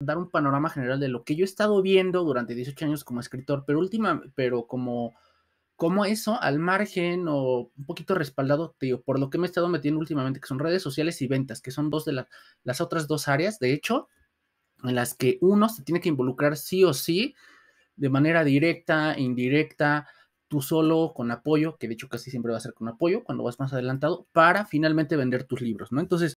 dar un panorama general de lo que yo he estado viendo durante 18 años como escritor, pero última, pero como, como eso al margen o un poquito respaldado, te digo, por lo que me he estado metiendo últimamente, que son redes sociales y ventas, que son dos de las otras dos áreas, de hecho, en las que uno se tiene que involucrar sí o sí, de manera directa, indirecta, tú solo, con apoyo, que de hecho casi siempre va a ser con apoyo cuando vas más adelantado, para finalmente vender tus libros, ¿no? Entonces,